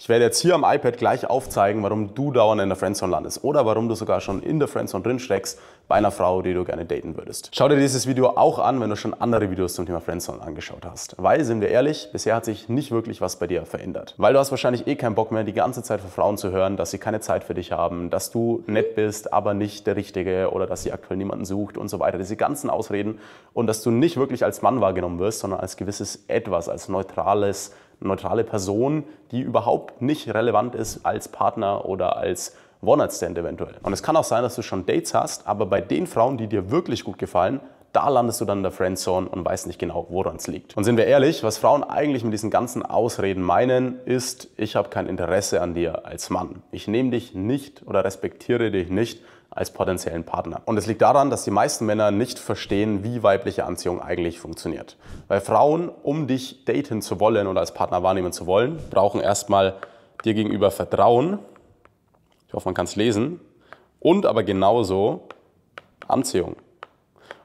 Ich werde jetzt hier am iPad gleich aufzeigen, warum du dauernd in der Friendzone landest oder warum du sogar schon in der Friendzone drin steckst bei einer Frau, die du gerne daten würdest. Schau dir dieses Video auch an, wenn du schon andere Videos zum Thema Friendzone angeschaut hast. Weil, sind wir ehrlich, bisher hat sich nicht wirklich was bei dir verändert. Weil du hast wahrscheinlich eh keinen Bock mehr, die ganze Zeit von Frauen zu hören, dass sie keine Zeit für dich haben, dass du nett bist, aber nicht der Richtige oder dass sie aktuell niemanden sucht und so weiter. Diese ganzen Ausreden und dass du nicht wirklich als Mann wahrgenommen wirst, sondern als gewisses Etwas, als neutrales neutrale Person, die überhaupt nicht relevant ist als Partner oder als One-Night-Stand eventuell. Und es kann auch sein, dass du schon Dates hast, aber bei den Frauen, die dir wirklich gut gefallen, da landest du dann in der Friendzone und weißt nicht genau, woran es liegt. Und sind wir ehrlich, was Frauen eigentlich mit diesen ganzen Ausreden meinen, ist, ich habe kein Interesse an dir als Mann. Ich nehme dich nicht oder respektiere dich nicht als potenziellen Partner. Und es liegt daran, dass die meisten Männer nicht verstehen, wie weibliche Anziehung eigentlich funktioniert. Weil Frauen, um dich daten zu wollen oder als Partner wahrnehmen zu wollen, brauchen erstmal dir gegenüber Vertrauen. Ich hoffe, man kann es lesen. Und aber genauso Anziehung.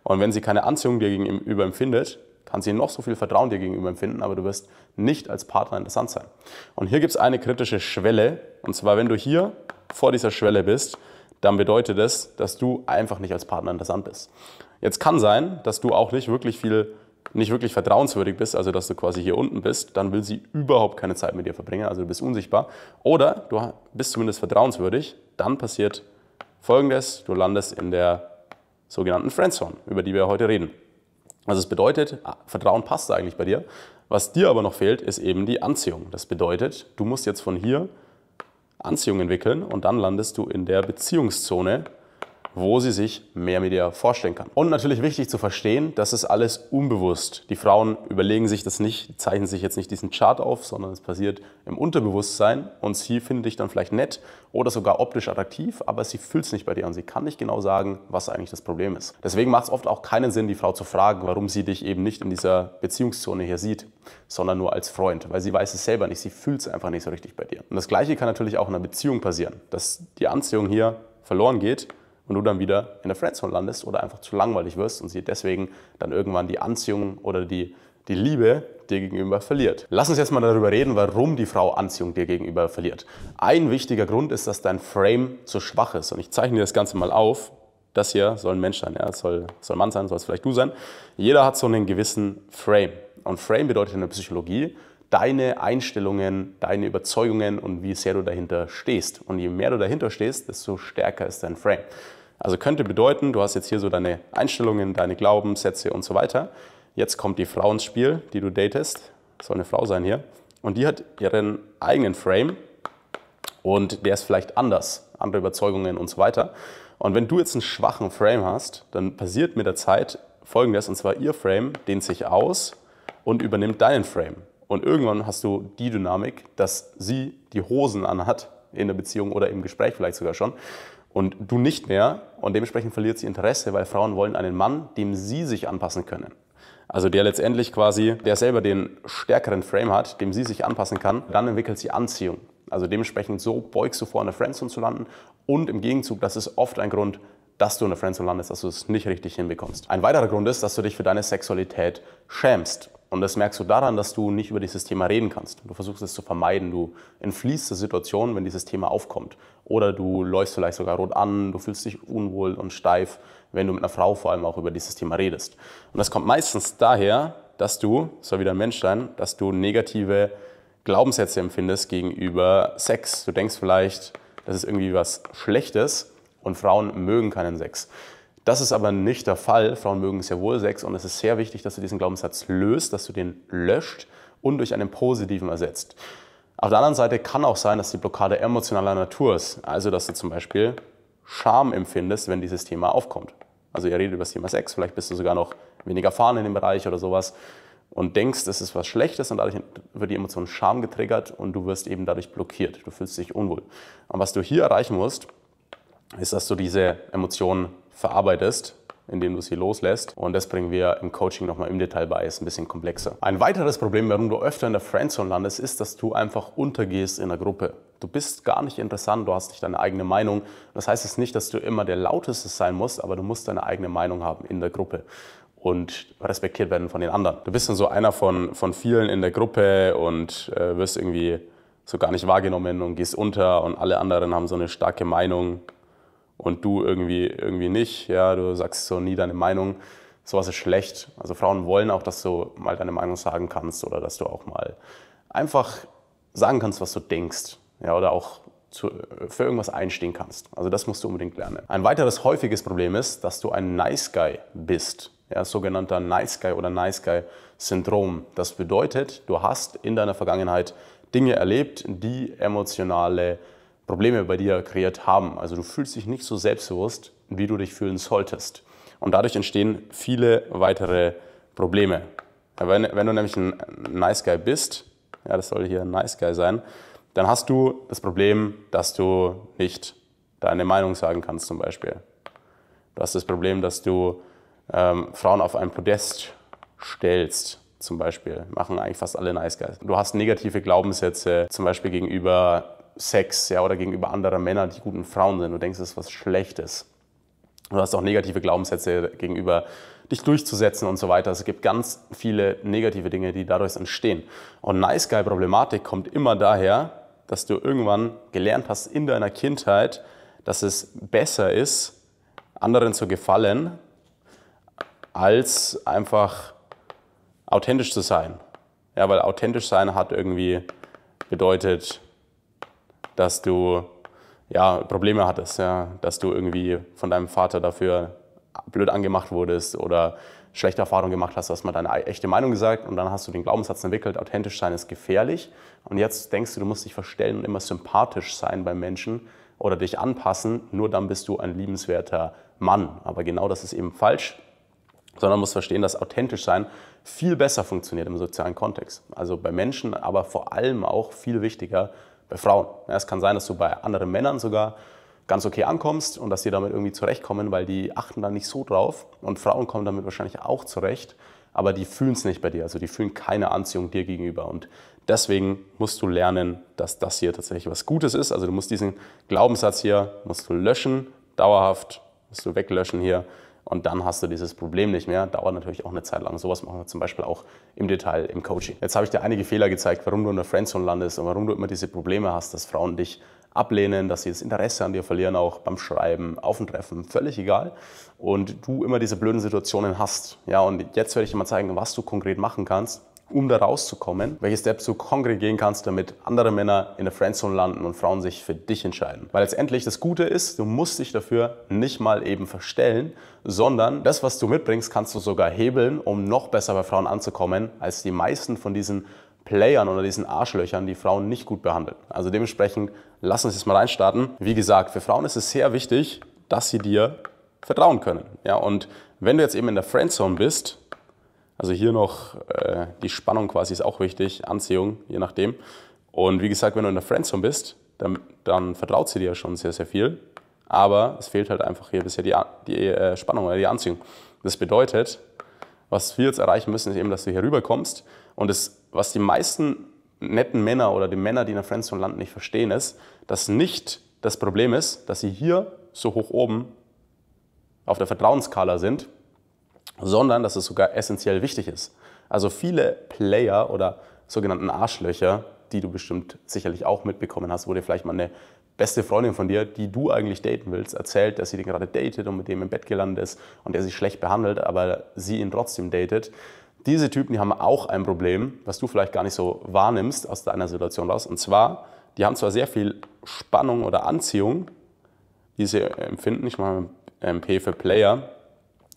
Und wenn sie keine Anziehung dir gegenüber empfindet, kann sie noch so viel Vertrauen dir gegenüber empfinden, aber du wirst nicht als Partner interessant sein. Und hier gibt es eine kritische Schwelle. Und zwar, wenn du hier vor dieser Schwelle bist, dann bedeutet es, dass du einfach nicht als Partner interessant bist. Jetzt kann sein, dass du auch nicht wirklich viel nicht wirklich vertrauenswürdig bist, also dass du quasi hier unten bist, dann will sie überhaupt keine Zeit mit dir verbringen, also du bist unsichtbar. Oder du bist zumindest vertrauenswürdig, dann passiert folgendes, du landest in der sogenannten Friendzone, über die wir heute reden. Also es bedeutet, ah, Vertrauen passt eigentlich bei dir. Was dir aber noch fehlt, ist eben die Anziehung. Das bedeutet, du musst jetzt von hier Anziehung entwickeln und dann landest du in der Beziehungszone wo sie sich mehr mit ihr vorstellen kann. Und natürlich wichtig zu verstehen, das ist alles unbewusst. Die Frauen überlegen sich das nicht, zeichnen sich jetzt nicht diesen Chart auf, sondern es passiert im Unterbewusstsein und sie findet dich dann vielleicht nett oder sogar optisch attraktiv, aber sie fühlt es nicht bei dir und sie kann nicht genau sagen, was eigentlich das Problem ist. Deswegen macht es oft auch keinen Sinn, die Frau zu fragen, warum sie dich eben nicht in dieser Beziehungszone hier sieht, sondern nur als Freund, weil sie weiß es selber nicht, sie fühlt es einfach nicht so richtig bei dir. Und das Gleiche kann natürlich auch in einer Beziehung passieren, dass die Anziehung hier verloren geht und du dann wieder in der Friendzone landest oder einfach zu langweilig wirst und sie deswegen dann irgendwann die Anziehung oder die, die Liebe dir gegenüber verliert. Lass uns jetzt mal darüber reden, warum die Frau Anziehung dir gegenüber verliert. Ein wichtiger Grund ist, dass dein Frame zu schwach ist und ich zeichne dir das Ganze mal auf. Das hier soll ein Mensch sein, ja, das soll, soll Mann sein, soll es vielleicht du sein. Jeder hat so einen gewissen Frame. Und Frame bedeutet in der Psychologie, deine Einstellungen, deine Überzeugungen und wie sehr du dahinter stehst. Und je mehr du dahinter stehst, desto stärker ist dein Frame. Also könnte bedeuten, du hast jetzt hier so deine Einstellungen, deine Glaubenssätze und so weiter. Jetzt kommt die Frau ins Spiel, die du datest. Soll eine Frau sein hier. Und die hat ihren eigenen Frame und der ist vielleicht anders, andere Überzeugungen und so weiter. Und wenn du jetzt einen schwachen Frame hast, dann passiert mit der Zeit folgendes, und zwar ihr Frame dehnt sich aus und übernimmt deinen Frame. Und irgendwann hast du die Dynamik, dass sie die Hosen anhat in der Beziehung oder im Gespräch vielleicht sogar schon und du nicht mehr. Und dementsprechend verliert sie Interesse, weil Frauen wollen einen Mann, dem sie sich anpassen können. Also der letztendlich quasi, der selber den stärkeren Frame hat, dem sie sich anpassen kann, dann entwickelt sie Anziehung. Also dementsprechend so beugst du vor, in der Friendzone zu landen. Und im Gegenzug, das ist oft ein Grund, dass du in der Friendzone landest, dass du es nicht richtig hinbekommst. Ein weiterer Grund ist, dass du dich für deine Sexualität schämst. Und das merkst du daran, dass du nicht über dieses Thema reden kannst. Du versuchst es zu vermeiden. Du entfliehst der Situation, wenn dieses Thema aufkommt. Oder du läufst vielleicht sogar rot an, du fühlst dich unwohl und steif, wenn du mit einer Frau vor allem auch über dieses Thema redest. Und das kommt meistens daher, dass du, soll wieder ein Mensch sein, dass du negative Glaubenssätze empfindest gegenüber Sex. Du denkst vielleicht, das ist irgendwie was Schlechtes und Frauen mögen keinen Sex. Das ist aber nicht der Fall. Frauen mögen sehr wohl Sex und es ist sehr wichtig, dass du diesen Glaubenssatz löst, dass du den löscht und durch einen positiven ersetzt. Auf der anderen Seite kann auch sein, dass die Blockade emotionaler Natur ist. Also, dass du zum Beispiel Scham empfindest, wenn dieses Thema aufkommt. Also, ihr redet über das Thema Sex, vielleicht bist du sogar noch weniger erfahren in dem Bereich oder sowas und denkst, es ist was Schlechtes und dadurch wird die Emotion Scham getriggert und du wirst eben dadurch blockiert. Du fühlst dich unwohl. Und was du hier erreichen musst, ist, dass du diese Emotion verarbeitest, indem du sie loslässt. Und das bringen wir im Coaching nochmal im Detail bei, ist ein bisschen komplexer. Ein weiteres Problem, warum du öfter in der Friendzone landest, ist, dass du einfach untergehst in der Gruppe. Du bist gar nicht interessant, du hast nicht deine eigene Meinung. Das heißt jetzt nicht, dass du immer der Lauteste sein musst, aber du musst deine eigene Meinung haben in der Gruppe und respektiert werden von den anderen. Du bist dann so einer von, von vielen in der Gruppe und äh, wirst irgendwie so gar nicht wahrgenommen und gehst unter und alle anderen haben so eine starke Meinung und du irgendwie, irgendwie nicht. Ja, du sagst so nie deine Meinung. Sowas ist schlecht. Also Frauen wollen auch, dass du mal deine Meinung sagen kannst oder dass du auch mal einfach sagen kannst, was du denkst. Ja, oder auch zu, für irgendwas einstehen kannst. Also das musst du unbedingt lernen. Ein weiteres häufiges Problem ist, dass du ein Nice Guy bist. Ja, sogenannter Nice Guy oder Nice Guy Syndrom. Das bedeutet, du hast in deiner Vergangenheit Dinge erlebt, die emotionale Probleme bei dir kreiert haben. Also du fühlst dich nicht so selbstbewusst, wie du dich fühlen solltest. Und dadurch entstehen viele weitere Probleme. Wenn, wenn du nämlich ein Nice Guy bist, ja, das soll hier ein Nice Guy sein, dann hast du das Problem, dass du nicht deine Meinung sagen kannst zum Beispiel. Du hast das Problem, dass du ähm, Frauen auf ein Podest stellst zum Beispiel. Machen eigentlich fast alle Nice Guys. Du hast negative Glaubenssätze zum Beispiel gegenüber Sex ja, oder gegenüber anderen Männern, die guten Frauen sind. Du denkst, das ist was Schlechtes. Du hast auch negative Glaubenssätze gegenüber dich durchzusetzen und so weiter. Es gibt ganz viele negative Dinge, die dadurch entstehen. Und Nice Guy-Problematik kommt immer daher, dass du irgendwann gelernt hast in deiner Kindheit, dass es besser ist, anderen zu gefallen, als einfach authentisch zu sein. Ja, weil authentisch sein hat irgendwie bedeutet, dass du ja, Probleme hattest, ja, dass du irgendwie von deinem Vater dafür blöd angemacht wurdest oder schlechte Erfahrungen gemacht hast, hast mal deine echte Meinung gesagt und dann hast du den Glaubenssatz entwickelt, authentisch sein ist gefährlich und jetzt denkst du, du musst dich verstellen und immer sympathisch sein beim Menschen oder dich anpassen, nur dann bist du ein liebenswerter Mann. Aber genau das ist eben falsch, sondern musst verstehen, dass authentisch sein viel besser funktioniert im sozialen Kontext. Also bei Menschen, aber vor allem auch viel wichtiger bei Frauen. Ja, es kann sein, dass du bei anderen Männern sogar ganz okay ankommst und dass sie damit irgendwie zurechtkommen, weil die achten da nicht so drauf. Und Frauen kommen damit wahrscheinlich auch zurecht, aber die fühlen es nicht bei dir. Also die fühlen keine Anziehung dir gegenüber. Und deswegen musst du lernen, dass das hier tatsächlich was Gutes ist. Also du musst diesen Glaubenssatz hier, musst du löschen, dauerhaft, musst du weglöschen hier, und dann hast du dieses Problem nicht mehr. Dauert natürlich auch eine Zeit lang. Sowas machen wir zum Beispiel auch im Detail im Coaching. Jetzt habe ich dir einige Fehler gezeigt, warum du in der Friendzone landest und warum du immer diese Probleme hast, dass Frauen dich ablehnen, dass sie das Interesse an dir verlieren, auch beim Schreiben, auf dem Treffen, völlig egal. Und du immer diese blöden Situationen hast. Ja, und jetzt werde ich dir mal zeigen, was du konkret machen kannst, um da rauszukommen, welche Steps du konkret gehen kannst, damit andere Männer in der Friendzone landen und Frauen sich für dich entscheiden. Weil letztendlich das Gute ist, du musst dich dafür nicht mal eben verstellen, sondern das, was du mitbringst, kannst du sogar hebeln, um noch besser bei Frauen anzukommen, als die meisten von diesen Playern oder diesen Arschlöchern, die Frauen nicht gut behandeln. Also dementsprechend, lass uns jetzt mal reinstarten. Wie gesagt, für Frauen ist es sehr wichtig, dass sie dir vertrauen können. Ja, und wenn du jetzt eben in der Friendzone bist, also hier noch äh, die Spannung quasi ist auch wichtig, Anziehung, je nachdem. Und wie gesagt, wenn du in der Friendzone bist, dann, dann vertraut sie dir ja schon sehr, sehr viel. Aber es fehlt halt einfach hier bisher die, die äh, Spannung oder die Anziehung. Das bedeutet, was wir jetzt erreichen müssen, ist eben, dass du hier rüberkommst. Und das, was die meisten netten Männer oder die Männer, die in der Friendzone landen, nicht verstehen, ist, dass nicht das Problem ist, dass sie hier so hoch oben auf der Vertrauensskala sind, sondern dass es sogar essentiell wichtig ist. Also viele Player oder sogenannten Arschlöcher, die du bestimmt sicherlich auch mitbekommen hast, wo dir vielleicht mal eine beste Freundin von dir, die du eigentlich daten willst, erzählt, dass sie den gerade datet und mit dem im Bett gelandet ist und er sich schlecht behandelt, aber sie ihn trotzdem datet. Diese Typen, die haben auch ein Problem, was du vielleicht gar nicht so wahrnimmst aus deiner Situation raus. Und zwar, die haben zwar sehr viel Spannung oder Anziehung, die sie empfinden. Ich mache ein P für Player,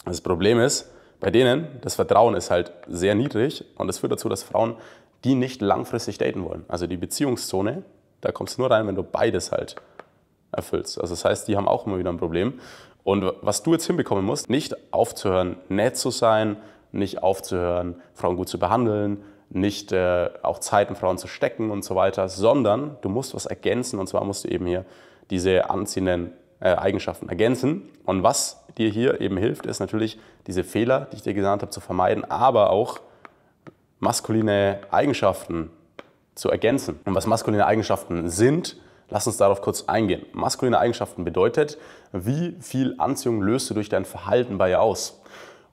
das Problem ist, bei denen, das Vertrauen ist halt sehr niedrig und das führt dazu, dass Frauen, die nicht langfristig daten wollen, also die Beziehungszone, da kommst du nur rein, wenn du beides halt erfüllst. Also das heißt, die haben auch immer wieder ein Problem. Und was du jetzt hinbekommen musst, nicht aufzuhören, nett zu sein, nicht aufzuhören, Frauen gut zu behandeln, nicht äh, auch Zeit in Frauen zu stecken und so weiter, sondern du musst was ergänzen und zwar musst du eben hier diese anziehenden äh, Eigenschaften ergänzen. Und was dir hier eben hilft, ist natürlich diese Fehler, die ich dir gesagt habe, zu vermeiden, aber auch maskuline Eigenschaften zu ergänzen. Und was maskuline Eigenschaften sind, lass uns darauf kurz eingehen. Maskuline Eigenschaften bedeutet, wie viel Anziehung löst du durch dein Verhalten bei ihr aus?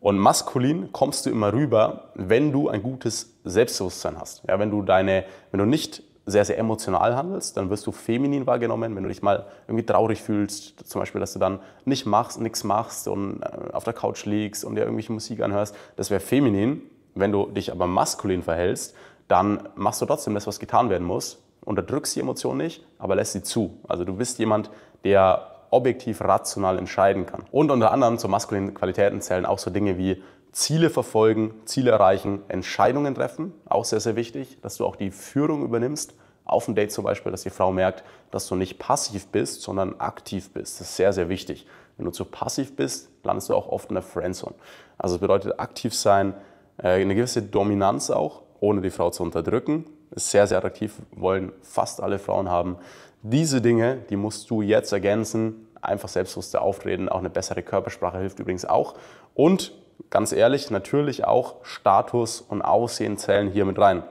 Und maskulin kommst du immer rüber, wenn du ein gutes Selbstbewusstsein hast. Ja, wenn du deine, wenn du nicht sehr, sehr emotional handelst, dann wirst du feminin wahrgenommen. Wenn du dich mal irgendwie traurig fühlst, zum Beispiel, dass du dann nicht machst, nichts machst und äh, auf der Couch liegst und dir irgendwelche Musik anhörst, das wäre feminin. Wenn du dich aber maskulin verhältst, dann machst du trotzdem das, was getan werden muss, unterdrückst die Emotion nicht, aber lässt sie zu. Also du bist jemand, der objektiv rational entscheiden kann. Und unter anderem zu maskulinen Qualitäten zählen auch so Dinge wie Ziele verfolgen, Ziele erreichen, Entscheidungen treffen, auch sehr, sehr wichtig, dass du auch die Führung übernimmst. Auf dem Date zum Beispiel, dass die Frau merkt, dass du nicht passiv bist, sondern aktiv bist. Das ist sehr, sehr wichtig. Wenn du zu passiv bist, landest du auch oft in der Friendzone. Also es bedeutet aktiv sein, äh, eine gewisse Dominanz auch, ohne die Frau zu unterdrücken. Ist sehr, sehr attraktiv, wollen fast alle Frauen haben. Diese Dinge, die musst du jetzt ergänzen. Einfach selbstbewusster auftreten, auch eine bessere Körpersprache hilft übrigens auch. Und ganz ehrlich, natürlich auch Status und Aussehen zählen hier mit rein.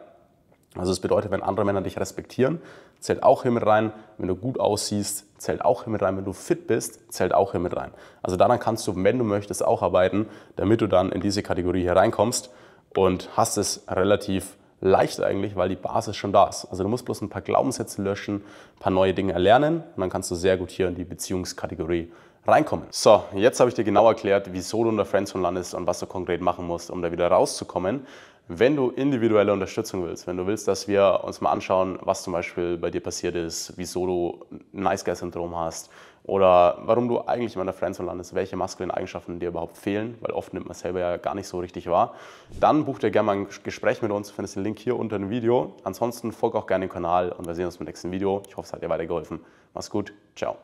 Also es bedeutet, wenn andere Männer dich respektieren, zählt auch hier mit rein. Wenn du gut aussiehst, zählt auch hier mit rein. Wenn du fit bist, zählt auch hier mit rein. Also daran kannst du, wenn du möchtest, auch arbeiten, damit du dann in diese Kategorie hier reinkommst und hast es relativ leicht eigentlich, weil die Basis schon da ist. Also du musst bloß ein paar Glaubenssätze löschen, ein paar neue Dinge erlernen und dann kannst du sehr gut hier in die Beziehungskategorie reinkommen. So, jetzt habe ich dir genau erklärt, wieso du in der Friendzone landest und was du konkret machen musst, um da wieder rauszukommen. Wenn du individuelle Unterstützung willst, wenn du willst, dass wir uns mal anschauen, was zum Beispiel bei dir passiert ist, wieso du ein Nice Guy Syndrom hast oder warum du eigentlich immer in der Friendzone landest, welche maskulinen Eigenschaften dir überhaupt fehlen, weil oft nimmt man selber ja gar nicht so richtig wahr, dann buch dir gerne mal ein Gespräch mit uns, du findest den Link hier unter dem Video. Ansonsten folg auch gerne dem Kanal und wir sehen uns beim nächsten Video. Ich hoffe, es hat dir weitergeholfen. Mach's gut, ciao.